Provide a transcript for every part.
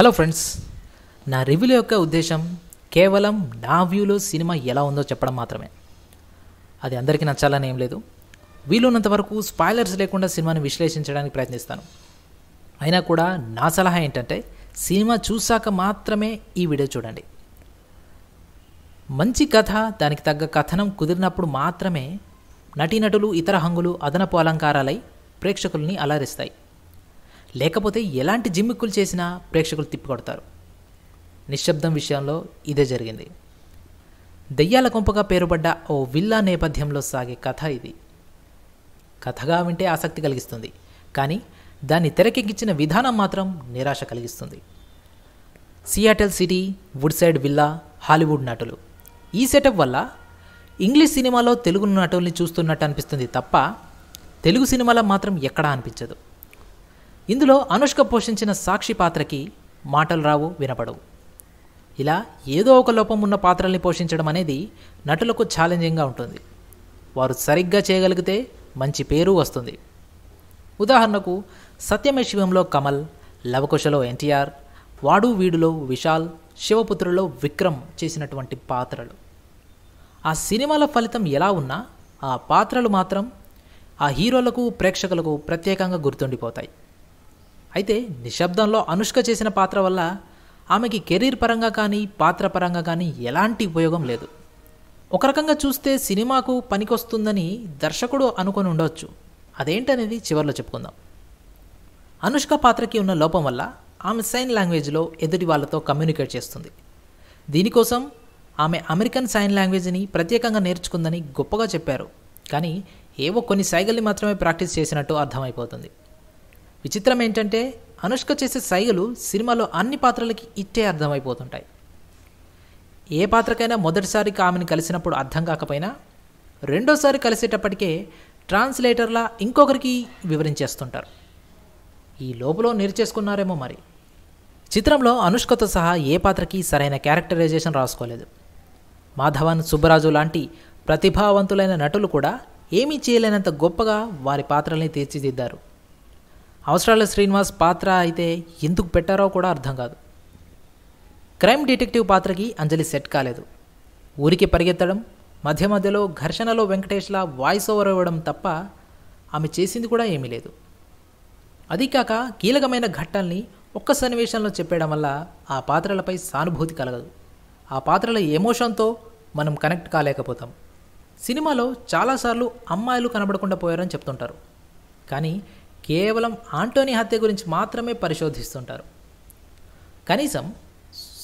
hello friends నా రివ్యూల యొక్క ఉద్దేశం కేవలం నా వ్యూలో సినిమా ఎలా ఉందో చెప్పడం మాత్రమే అది అందరికీ నచ్చాలని ఏం లేదు వీలున్నంత వరకు స్పాయిలర్స్ లేకుండా సినిమాని విశ్లేషించడానికి ప్రయత్నిస్తాను అయినా కూడా నా సలహా ఏంటంటే సినిమా చూశాక మాత్రమే ఈ వీడియో చూడండి మంచి కథ దానికి తగ్గ కథనం కుదిరినప్పుడు మాత్రమే నటీనటులు ఇతర హంగులు అదనపు అలంకారాలై ప్రేక్షకుల్ని అలరిస్తాయి లేకపోతే ఎలాంటి జిమ్మిక్కులు చేసినా ప్రేక్షకులు తిప్పికొడతారు నిశ్శబ్దం విషయంలో ఇదే జరిగింది దెయ్యాల కొంపగా పేరుపడ్డ ఓ విల్లా నేపథ్యంలో సాగే కథ ఇది కథగా వింటే ఆసక్తి కలిగిస్తుంది కానీ దాన్ని తెరకెక్కించిన విధానం మాత్రం నిరాశ కలిగిస్తుంది Seattle city wood side villa Hollywood నటులు ఈ సెటప్ వల్ల ఇంగ్లీష్ సినిమాలో తెలుగు నటుల్ని చూస్తున్నట్టు అనిపిస్తుంది తప్ప తెలుగు సినిమాలో మాత్రం ఎక్కడా అనిపించదు ఇందులో అనుష్క పోషించిన సాక్షి పాత్రకి మాటలు రావు వినపడవు ఇలా ఏదో ఒక లోపం ఉన్న పాత్రల్ని పోషించడం అనేది నటులకు ఛాలెంజింగ్గా ఉంటుంది వారు సరిగ్గా చేయగలిగితే మంచి పేరు వస్తుంది ఉదాహరణకు సత్యమే శివంలో కమల్ లవకుశలో ఎన్టీఆర్ వాడు వీడులో విశాల్ శివపుత్రులో విక్రమ్ చేసినటువంటి పాత్రలు ఆ సినిమాల ఫలితం ఎలా ఉన్నా ఆ పాత్రలు మాత్రం ఆ హీరోలకు ప్రేక్షకులకు ప్రత్యేకంగా గుర్తుండిపోతాయి అయితే నిశ్శబ్దంలో అనుష్క చేసిన పాత్ర వల్ల ఆమెకి కెరీర్ పరంగా కానీ పాత్ర పరంగా కానీ ఎలాంటి ఉపయోగం లేదు ఒక రకంగా చూస్తే సినిమాకు పనికొస్తుందని దర్శకుడు అనుకొని ఉండవచ్చు అదేంటనేది చివరిలో చెప్పుకుందాం అనుష్క పాత్రకి ఉన్న లోపం వల్ల ఆమె సైన్ లాంగ్వేజ్లో ఎదుటి వాళ్ళతో కమ్యూనికేట్ చేస్తుంది దీనికోసం ఆమె అమెరికన్ సైన్ లాంగ్వేజ్ని ప్రత్యేకంగా నేర్చుకుందని గొప్పగా చెప్పారు కానీ ఏవో కొన్ని సైగల్ని మాత్రమే ప్రాక్టీస్ చేసినట్టు అర్థమైపోతుంది విచిత్రం ఏంటంటే అనుష్క చేసే సైగలు సినిమాలో అన్ని పాత్రలకి ఇట్టే అర్థమైపోతుంటాయి ఏ పాత్రకైనా మొదటిసారి ఆమెను కలిసినప్పుడు అర్థం కాకపోయినా రెండోసారి కలిసేటప్పటికే ట్రాన్స్లేటర్లా ఇంకొకరికి వివరించేస్తుంటారు ఈ లోపల నేర్చేసుకున్నారేమో మరి చిత్రంలో అనుష్కతో సహా ఏ పాత్రకి సరైన క్యారెక్టరైజేషన్ రాసుకోలేదు మాధవన్ సుబ్బరాజు లాంటి ప్రతిభావంతులైన నటులు కూడా ఏమీ చేయలేనంత గొప్పగా వారి పాత్రల్ని తీర్చిదిద్దారు అవసరాల శ్రీనివాస్ పాత్ర అయితే ఎందుకు పెట్టారో కూడా అర్థం కాదు క్రైమ్ డిటెక్టివ్ పాత్రకి అంజలి సెట్ కాలేదు ఊరికి పరిగెత్తడం మధ్య మధ్యలో ఘర్షణలో వెంకటేష్లా వాయిస్ ఓవర్ ఇవ్వడం తప్ప ఆమె చేసింది కూడా ఏమీ లేదు అది కాక కీలకమైన ఘట్టల్ని ఒక్క సన్నివేశంలో చెప్పేయడం వల్ల ఆ పాత్రలపై సానుభూతి కలగదు ఆ పాత్రల ఎమోషన్తో మనం కనెక్ట్ కాలేకపోతాం సినిమాలో చాలాసార్లు అమ్మాయిలు కనబడకుండా పోయారని చెప్తుంటారు కానీ కేవలం ఆంటోనీ హత్య గురించి మాత్రమే పరిశోధిస్తుంటారు కనీసం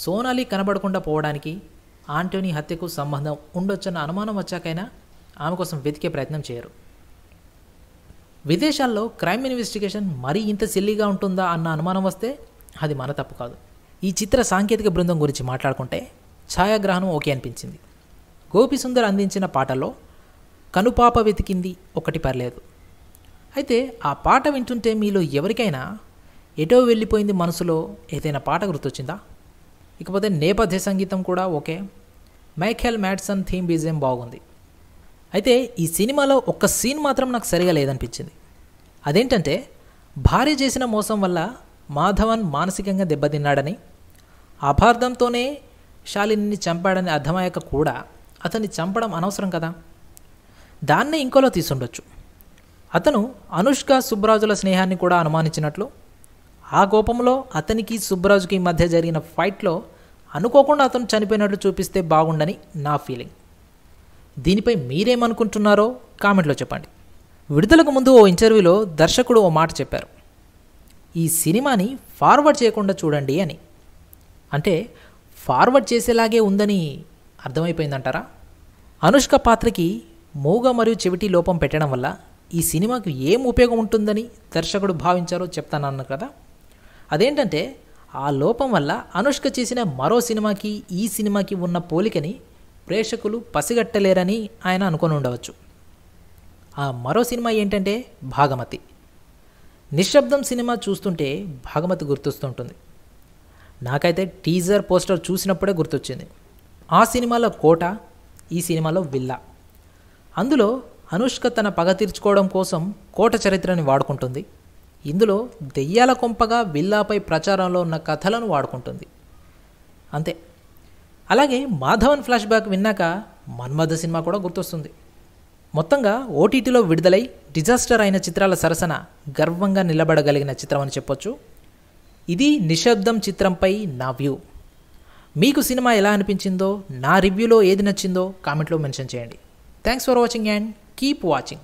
సోనాలి కనబడకుండా పోవడానికి ఆంటోనీ హత్యకు సంబంధం ఉండొచ్చన్న అనుమానం వచ్చాకైనా ఆమె కోసం వెతికే ప్రయత్నం చేయరు విదేశాల్లో క్రైమ్ ఇన్వెస్టిగేషన్ మరీ ఇంత సిల్లీగా ఉంటుందా అన్న అనుమానం వస్తే అది మన తప్పు కాదు ఈ చిత్ర సాంకేతిక బృందం గురించి మాట్లాడుకుంటే ఛాయాగ్రహణం ఓకే అనిపించింది గోపిసుందర్ అందించిన పాటలో కనుపాప వెతికింది ఒకటి పర్లేదు అయితే ఆ పాట వింటుంటే మీలో ఎవరికైనా ఎటో వెళ్ళిపోయింది మనసులో ఏదైనా పాట గుర్తొచ్చిందా ఇకపోతే నేపథ్య సంగీతం కూడా okay Michael Mattson theme BGM బాగుంది అయితే ఈ సినిమాలో ఒక్క సీన్ మాత్రం నాకు సరిగా లేదనిపించింది అదేంటంటే భార్య చేసిన మోసం వల్ల మాధవన్ మానసికంగా దెబ్బతిన్నాడని అపార్థంతోనే శాలిని చంపాడని అర్థమయ్యాక కూడా అతన్ని చంపడం అనవసరం కదా దాన్నే ఇంకోలో తీసుండొచ్చు అతను అనుష్క సుబ్రాజుల స్నేహాన్ని కూడా అనుమానించినట్లు ఆ కోపంలో అతనికి సుబ్రాజుకి మధ్య జరిగిన ఫైట్లో అనుకోకుండా అతను చనిపోయినట్లు చూపిస్తే బాగుండని నా ఫీలింగ్ దీనిపై మీరేమనుకుంటున్నారో కామెంట్లో చెప్పండి విడుదలకు ముందు ఓ ఇంటర్వ్యూలో దర్శకుడు ఓ మాట చెప్పారు ఈ సినిమాని ఫార్వర్డ్ చేయకుండా చూడండి అని అంటే ఫార్వర్డ్ చేసేలాగే ఉందని అర్థమైపోయిందంటారా అనుష్క పాత్రకి మూగ మరియు చెవిటి లోపం పెట్టడం వల్ల ఈ సినిమాకి ఏం ఉపయోగం ఉంటుందని దర్శకుడు భావించారో చెప్తానన్న కదా అదేంటంటే ఆ లోపం వల్ల అనుష్క చేసిన మరో సినిమాకి ఈ సినిమాకి ఉన్న పోలికని ప్రేక్షకులు పసిగట్టలేరని ఆయన అనుకొని ఉండవచ్చు ఆ మరో సినిమా ఏంటంటే భాగమతి నిశ్శబ్దం సినిమా చూస్తుంటే భాగమతి గుర్తొస్తుంటుంది నాకైతే టీజర్ పోస్టర్ చూసినప్పుడే గుర్తొచ్చింది ఆ సినిమాలో కోట ఈ సినిమాలో విల్లా అందులో అనుష్క తన పగ తీర్చుకోవడం కోసం కోట చరిత్రని వాడుకుంటుంది ఇందులో దెయ్యాల కొంపగా విల్లాపై ప్రచారంలో ఉన్న కథలను వాడుకుంటుంది అంతే అలాగే మాధవన్ ఫ్లాష్ బ్యాక్ విన్నాక మన్మథ సినిమా కూడా గుర్తొస్తుంది మొత్తంగా ఓటీటీలో విడుదలై డిజాస్టర్ అయిన చిత్రాల సరసన గర్వంగా నిలబడగలిగిన చిత్రం అని చెప్పొచ్చు ఇది నిశ్శబ్దం చిత్రంపై నా వ్యూ మీకు సినిమా ఎలా అనిపించిందో నా రివ్యూలో ఏది నచ్చిందో కామెంట్లో మెన్షన్ చేయండి thanks for watching and keep watching